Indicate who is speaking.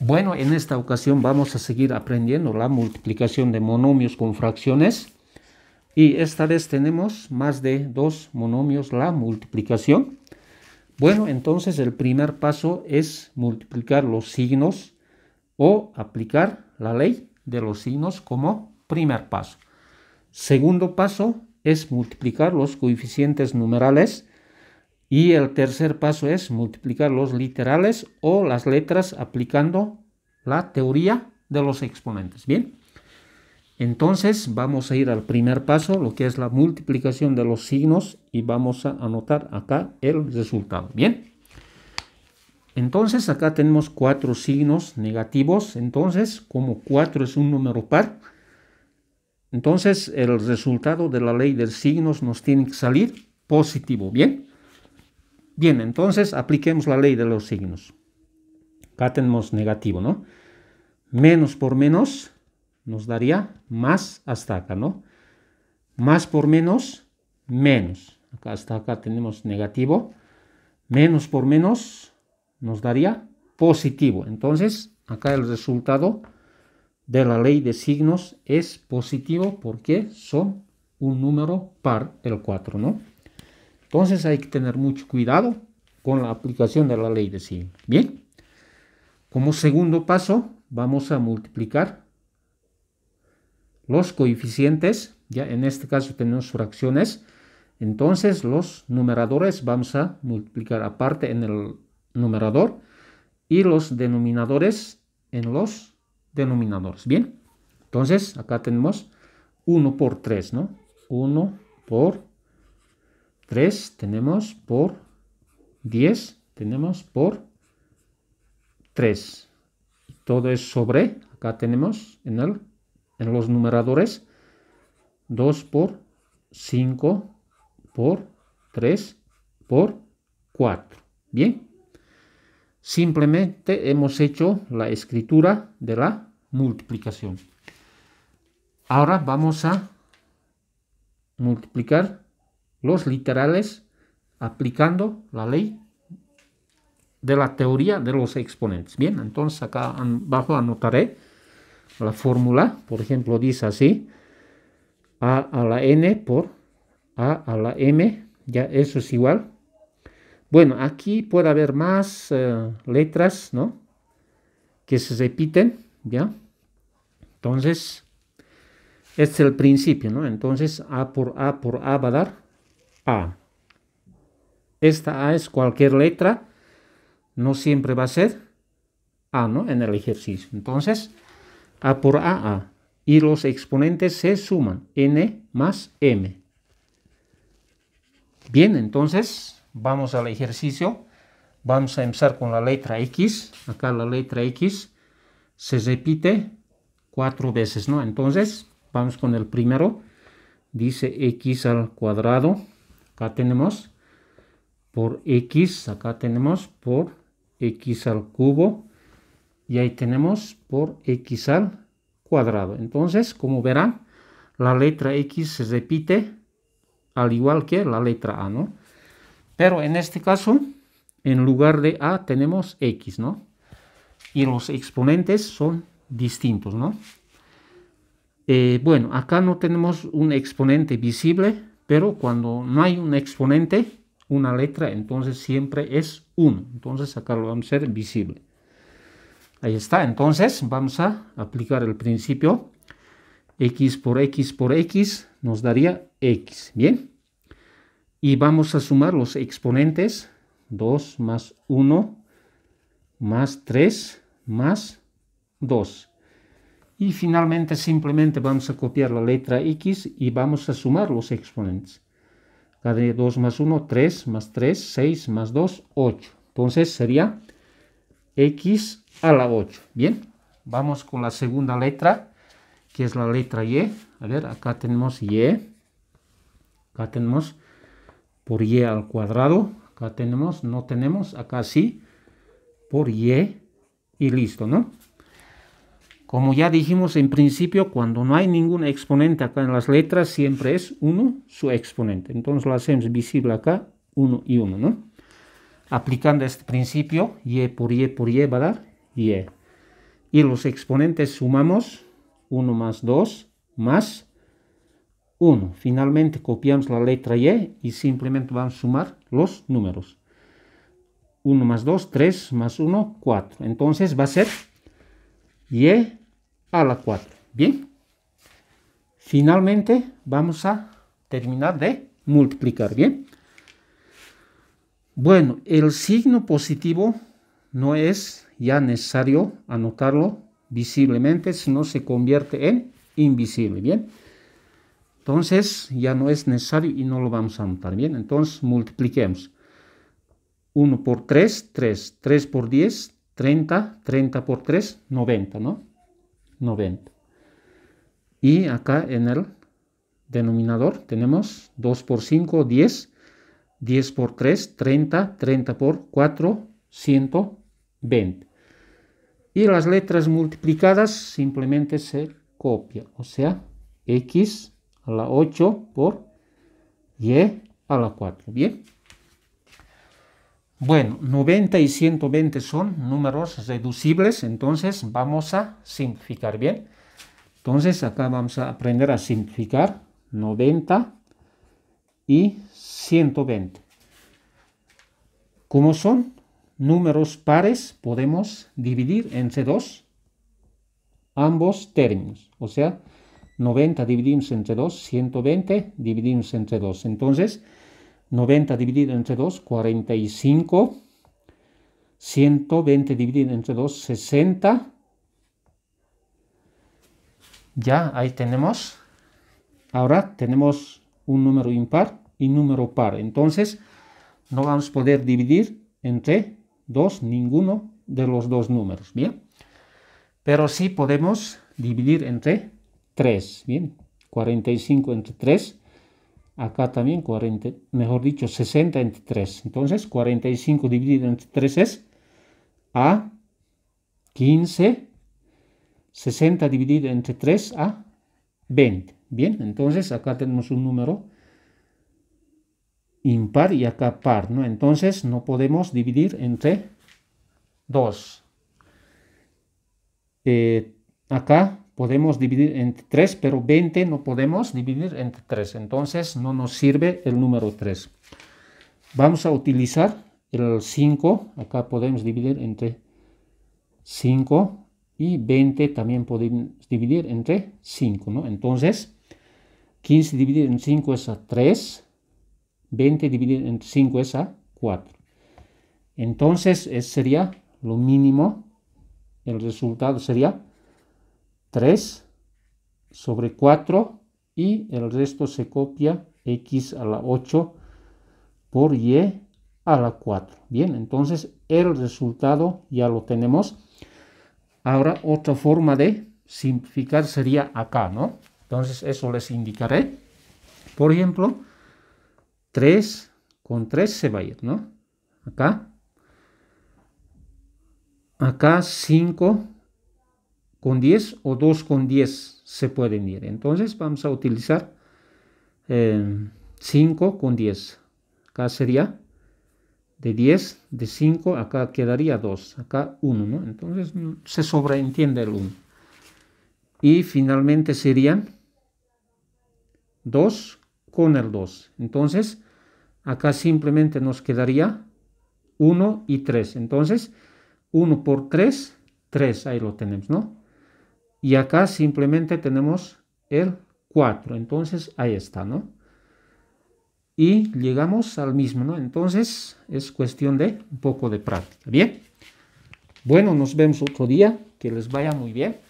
Speaker 1: Bueno, en esta ocasión vamos a seguir aprendiendo la multiplicación de monomios con fracciones. Y esta vez tenemos más de dos monomios la multiplicación. Bueno, entonces el primer paso es multiplicar los signos o aplicar la ley de los signos como primer paso. Segundo paso es multiplicar los coeficientes numerales y el tercer paso es multiplicar los literales o las letras aplicando la teoría de los exponentes. Bien, entonces vamos a ir al primer paso, lo que es la multiplicación de los signos y vamos a anotar acá el resultado. Bien, entonces acá tenemos cuatro signos negativos, entonces como cuatro es un número par, entonces el resultado de la ley de signos nos tiene que salir positivo. Bien. Bien, entonces apliquemos la ley de los signos. Acá tenemos negativo, ¿no? Menos por menos nos daría más hasta acá, ¿no? Más por menos, menos. Acá hasta acá tenemos negativo. Menos por menos nos daría positivo. Entonces, acá el resultado de la ley de signos es positivo porque son un número par, el 4, ¿no? Entonces hay que tener mucho cuidado con la aplicación de la ley de sí. Bien, como segundo paso vamos a multiplicar los coeficientes, ya en este caso tenemos fracciones, entonces los numeradores vamos a multiplicar aparte en el numerador y los denominadores en los denominadores. Bien, entonces acá tenemos 1 por 3, ¿no? 1 por 3 tenemos por 10, tenemos por 3. Todo es sobre, acá tenemos en, el, en los numeradores 2 por 5 por 3 por 4. Bien, simplemente hemos hecho la escritura de la multiplicación. Ahora vamos a multiplicar los literales aplicando la ley de la teoría de los exponentes. Bien, entonces acá abajo anotaré la fórmula, por ejemplo, dice así, a a la n por a a la m, ya eso es igual. Bueno, aquí puede haber más eh, letras, ¿no? Que se repiten, ¿ya? Entonces, este es el principio, ¿no? Entonces, a por a por a va a dar esta A es cualquier letra, no siempre va a ser A, ¿no? En el ejercicio. Entonces, A por A, Y los exponentes se suman, N más M. Bien, entonces, vamos al ejercicio. Vamos a empezar con la letra X. Acá la letra X se repite cuatro veces, ¿no? Entonces, vamos con el primero. Dice X al cuadrado Acá tenemos por x, acá tenemos por x al cubo y ahí tenemos por x al cuadrado. Entonces, como verán, la letra x se repite al igual que la letra a, ¿no? Pero en este caso, en lugar de a tenemos x, ¿no? Y los exponentes son distintos, ¿no? Eh, bueno, acá no tenemos un exponente visible, pero cuando no hay un exponente, una letra, entonces siempre es 1. Entonces acá lo vamos a hacer visible. Ahí está, entonces vamos a aplicar el principio x por x por x nos daría x, ¿bien? Y vamos a sumar los exponentes 2 más 1 más 3 más 2. Y finalmente simplemente vamos a copiar la letra X y vamos a sumar los exponentes. Cada 2 más 1, 3 más 3, 6 más 2, 8. Entonces sería X a la 8. Bien, vamos con la segunda letra, que es la letra Y. A ver, acá tenemos Y. Acá tenemos por Y al cuadrado. Acá tenemos, no tenemos, acá sí, por Y y listo, ¿no? Como ya dijimos en principio, cuando no hay ningún exponente acá en las letras, siempre es 1 su exponente. Entonces lo hacemos visible acá, 1 y 1, ¿no? Aplicando este principio, y por y por y va a dar y. Y los exponentes sumamos 1 más 2 más 1. Finalmente copiamos la letra y y simplemente vamos a sumar los números. 1 más 2, 3 más 1, 4. Entonces va a ser y a la 4. Bien. Finalmente vamos a terminar de multiplicar. Bien. Bueno, el signo positivo no es ya necesario anotarlo visiblemente, sino se convierte en invisible. Bien. Entonces ya no es necesario y no lo vamos a anotar. Bien. Entonces multipliquemos. 1 por 3, 3. 3 por 10, 30. 30 por 3, 90, ¿no? 90. Y acá en el denominador tenemos 2 por 5, 10, 10 por 3, 30, 30 por 4, 120. Y las letras multiplicadas simplemente se copia, o sea, x a la 8 por y a la 4. Bien. Bueno, 90 y 120 son números reducibles, entonces vamos a simplificar bien. Entonces acá vamos a aprender a simplificar 90 y 120. Como son números pares, podemos dividir entre dos ambos términos. O sea, 90 dividimos entre 2, 120 dividimos entre 2. Entonces, 90 dividido entre 2, 45. 120 dividido entre 2, 60. Ya ahí tenemos. Ahora tenemos un número impar y número par. Entonces no vamos a poder dividir entre 2 ninguno de los dos números. Bien. Pero sí podemos dividir entre 3. Bien. 45 entre 3 Acá también 40, mejor dicho, 60 entre 3. Entonces 45 dividido entre 3 es A 15. 60 dividido entre 3 a 20. Bien, entonces acá tenemos un número impar y acá par, ¿no? Entonces no podemos dividir entre 2. Eh, acá podemos dividir entre 3, pero 20 no podemos dividir entre 3, entonces no nos sirve el número 3. Vamos a utilizar el 5, acá podemos dividir entre 5 y 20 también podemos dividir entre 5, Entonces, 15 dividido en 5 es a 3, 20 dividido en 5 es a 4. Entonces, ese sería lo mínimo, el resultado sería 3 sobre 4 y el resto se copia x a la 8 por y a la 4. Bien, entonces el resultado ya lo tenemos. Ahora otra forma de simplificar sería acá, ¿no? Entonces eso les indicaré. Por ejemplo, 3 con 3 se va a ir, ¿no? Acá. Acá 5 con 10 o 2 con 10 se pueden ir. Entonces vamos a utilizar 5 eh, con 10. Acá sería de 10, de 5, acá quedaría 2, acá 1, ¿no? Entonces mm, se sobreentiende el 1. Y finalmente serían 2 con el 2. Entonces acá simplemente nos quedaría 1 y 3. Entonces 1 por 3, 3, ahí lo tenemos, ¿no? y acá simplemente tenemos el 4, entonces ahí está, ¿no? Y llegamos al mismo, ¿no? Entonces es cuestión de un poco de práctica, ¿bien? Bueno, nos vemos otro día, que les vaya muy bien.